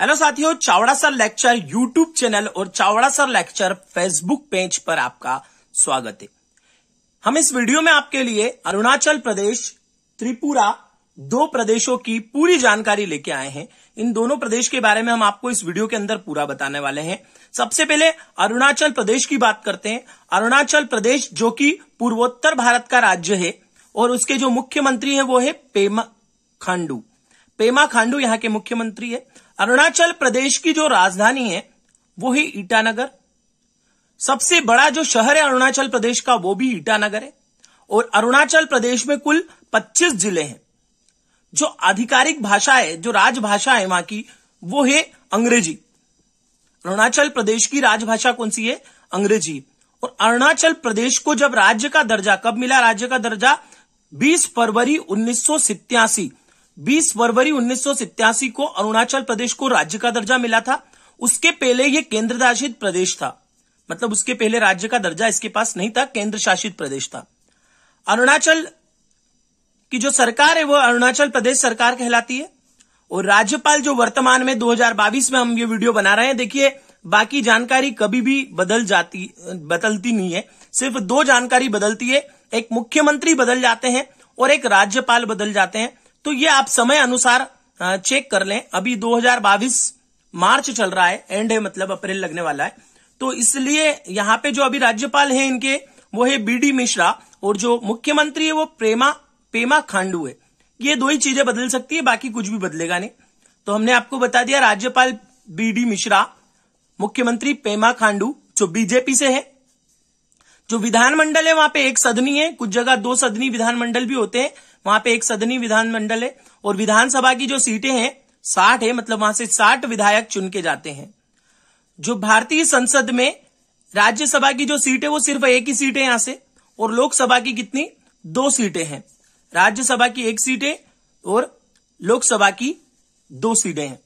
hello साथियों Chavda sir lecture YouTube channel और Chavda sir lecture Facebook page पर आपका स्वागत है हम इस वीडियो में आपके लिए अरुणाचल प्रदेश त्रिपुरा दो प्रदेशों की पूरी जानकारी लेके आए हैं इन दोनों प्रदेश के बारे में हम आपको इस वीडियो के अंदर पूरा बताने वाले हैं सबसे पहले अरुणाचल प्रदेश की बात करते हैं अरुणाचल प्रदेश जो कि पूर्वोत्तर भारत का राज्य है और उसके जो मुख्यमंत्री है वो है पेमा खांडू पेमा खांडू यहाँ के मुख्यमंत्री है अरुणाचल प्रदेश की जो राजधानी है वो ही ईटानगर सबसे बड़ा जो शहर है अरुणाचल प्रदेश का वो भी ईटानगर है और अरुणाचल प्रदेश में कुल 25 जिले हैं जो आधिकारिक भाषा है जो राजभाषा है वहां की वो है अंग्रेजी अरुणाचल प्रदेश की राजभाषा कौन सी है अंग्रेजी और अरुणाचल प्रदेश को जब राज्य का दर्जा कब मिला राज्य का दर्जा 20 फरवरी उन्नीस 20 फरवरी उन्नीस को अरुणाचल प्रदेश को राज्य का दर्जा मिला था उसके पहले यह केंद्र शासित प्रदेश था मतलब उसके पहले राज्य का दर्जा इसके पास नहीं था केंद्र शासित प्रदेश था अरुणाचल की जो सरकार है वो अरुणाचल प्रदेश सरकार कहलाती है और राज्यपाल जो वर्तमान में 2022 में हम ये वीडियो बना रहे हैं देखिए बाकी जानकारी कभी भी बदल जाती बदलती नहीं है सिर्फ दो जानकारी बदलती है एक मुख्यमंत्री बदल जाते हैं और एक राज्यपाल बदल जाते हैं तो ये आप समय अनुसार चेक कर लें अभी 2022 मार्च चल रहा है एंड है मतलब अप्रैल लगने वाला है तो इसलिए यहाँ पे जो अभी राज्यपाल हैं इनके वो है बी डी मिश्रा और जो मुख्यमंत्री है वो प्रेमा पेमा खांडू है ये दो ही चीजें बदल सकती है बाकी कुछ भी बदलेगा नहीं तो हमने आपको बता दिया राज्यपाल बी डी मिश्रा मुख्यमंत्री पेमा खांडू जो बीजेपी से है जो विधानमंडल है वहां पे एक सदनी है कुछ जगह दो सदनी विधानमंडल भी होते हैं वहां पे एक सदनी विधानमंडल है और विधानसभा की जो सीटें हैं साठ है मतलब वहां से साठ विधायक चुन के जाते हैं जो भारतीय संसद में राज्यसभा की जो सीट है वो सिर्फ एक ही सीट है यहां से और लोकसभा की कितनी दो सीटें हैं राज्यसभा की एक सीट है और लोकसभा की दो सीटें हैं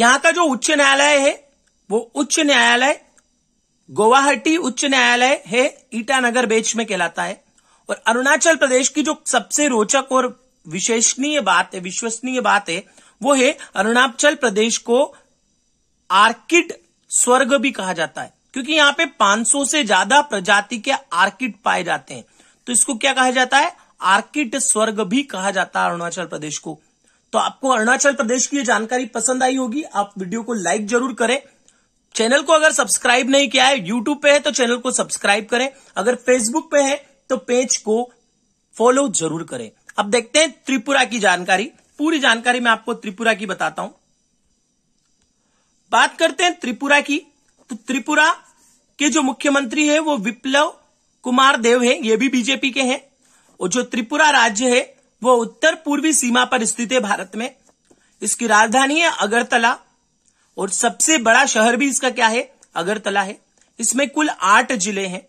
यहां का जो उच्च न्यायालय है वो उच्च न्यायालय गुवाहाटी उच्च न्यायालय है ईटानगर बेच में कहलाता है और अरुणाचल प्रदेश की जो सबसे रोचक और विशेषणीय बात है विश्वसनीय बात है वो है अरुणाचल प्रदेश को आर्किड स्वर्ग भी कहा जाता है क्योंकि यहां पे 500 से ज्यादा प्रजाति के आर्किड पाए जाते हैं तो इसको क्या कहा जाता है आर्किड स्वर्ग भी कहा जाता है अरुणाचल प्रदेश को तो आपको अरुणाचल प्रदेश की यह जानकारी पसंद आई होगी आप वीडियो को लाइक जरूर करें चैनल को अगर सब्सक्राइब नहीं किया है यूट्यूब पे है तो चैनल को सब्सक्राइब करें अगर फेसबुक पे है तो पेज को फॉलो जरूर करें अब देखते हैं त्रिपुरा की जानकारी पूरी जानकारी मैं आपको त्रिपुरा की बताता हूं बात करते हैं त्रिपुरा की तो त्रिपुरा के जो मुख्यमंत्री है वो विप्लव कुमार देव है ये भी बीजेपी के हैं और जो त्रिपुरा राज्य है वो उत्तर पूर्वी सीमा पर स्थित है भारत में इसकी राजधानी है अगरतला और सबसे बड़ा शहर भी इसका क्या है अगरतला है इसमें कुल आठ जिले हैं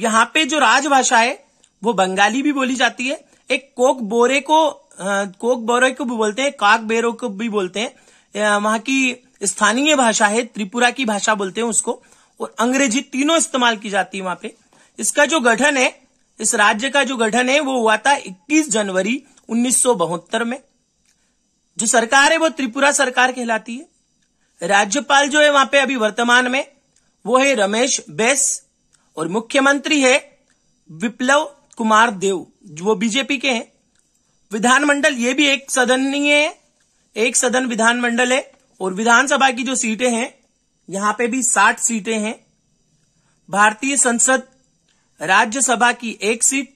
यहाँ पे जो राजभाषा है वो बंगाली भी बोली जाती है एक कोक बोरे को आ, कोक बोरे को भी बोलते हैं काक बेरो को भी बोलते हैं वहां की स्थानीय भाषा है त्रिपुरा की भाषा बोलते हैं उसको और अंग्रेजी तीनों इस्तेमाल की जाती है वहां पे इसका जो गठन है इस राज्य का जो गठन है वो हुआ था इक्कीस जनवरी उन्नीस में जो सरकार है वो त्रिपुरा सरकार कहलाती है राज्यपाल जो है वहां पे अभी वर्तमान में वो है रमेश बेस और मुख्यमंत्री है विप्लव कुमार देव वो बीजेपी के हैं विधानमंडल ये भी एक सदनीय है एक सदन विधानमंडल है और विधानसभा की जो सीटें हैं यहां पे भी साठ सीटें हैं भारतीय संसद राज्यसभा की एक सीट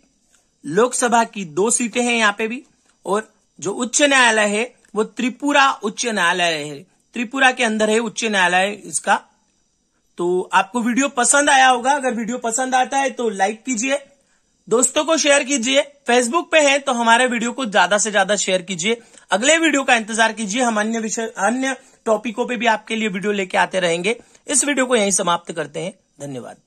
लोकसभा की दो सीटें हैं यहां पे भी और जो उच्च न्यायालय है वो त्रिपुरा उच्च न्यायालय है त्रिपुरा के अंदर है उच्च न्यायालय इसका तो आपको वीडियो पसंद आया होगा अगर वीडियो पसंद आता है तो लाइक कीजिए दोस्तों को शेयर कीजिए फेसबुक पे हैं तो हमारे वीडियो को ज्यादा से ज्यादा शेयर कीजिए अगले वीडियो का इंतजार कीजिए हम अन्य विषय अन्य टॉपिकों पे भी आपके लिए वीडियो लेके आते रहेंगे इस वीडियो को यहीं समाप्त करते हैं धन्यवाद